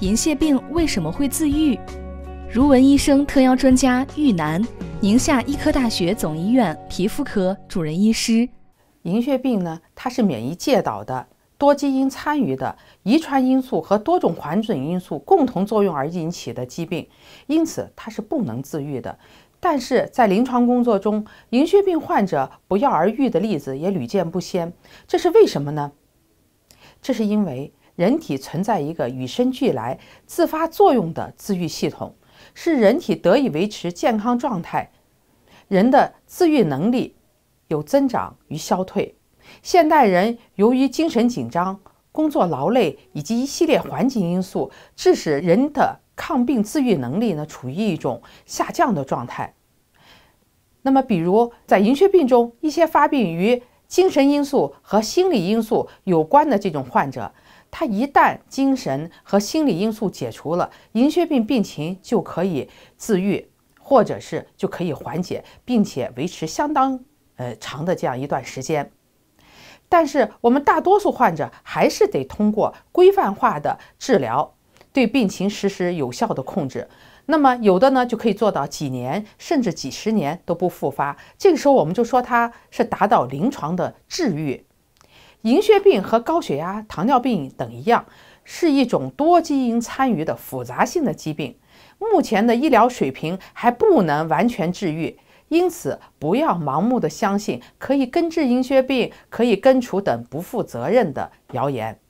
银屑病为什么会自愈？如文医生特邀专家玉楠，宁夏医科大学总医院皮肤科主任医师。银屑病呢，它是免疫介导的、多基因参与的、遗传因素和多种环境因素共同作用而引起的疾病，因此它是不能自愈的。但是在临床工作中，银屑病患者不药而愈的例子也屡见不鲜，这是为什么呢？这是因为。人体存在一个与生俱来、自发作用的自愈系统，是人体得以维持健康状态。人的自愈能力有增长与消退。现代人由于精神紧张、工作劳累以及一系列环境因素，致使人的抗病自愈能力呢处于一种下降的状态。那么，比如在银屑病中，一些发病与精神因素和心理因素有关的这种患者。它一旦精神和心理因素解除了，银屑病病情就可以自愈，或者是就可以缓解，并且维持相当呃长的这样一段时间。但是我们大多数患者还是得通过规范化的治疗，对病情实施有效的控制。那么有的呢就可以做到几年甚至几十年都不复发。这个时候我们就说它是达到临床的治愈。银屑病和高血压、糖尿病等一样，是一种多基因参与的复杂性的疾病。目前的医疗水平还不能完全治愈，因此不要盲目的相信可以根治银屑病、可以根除等不负责任的谣言。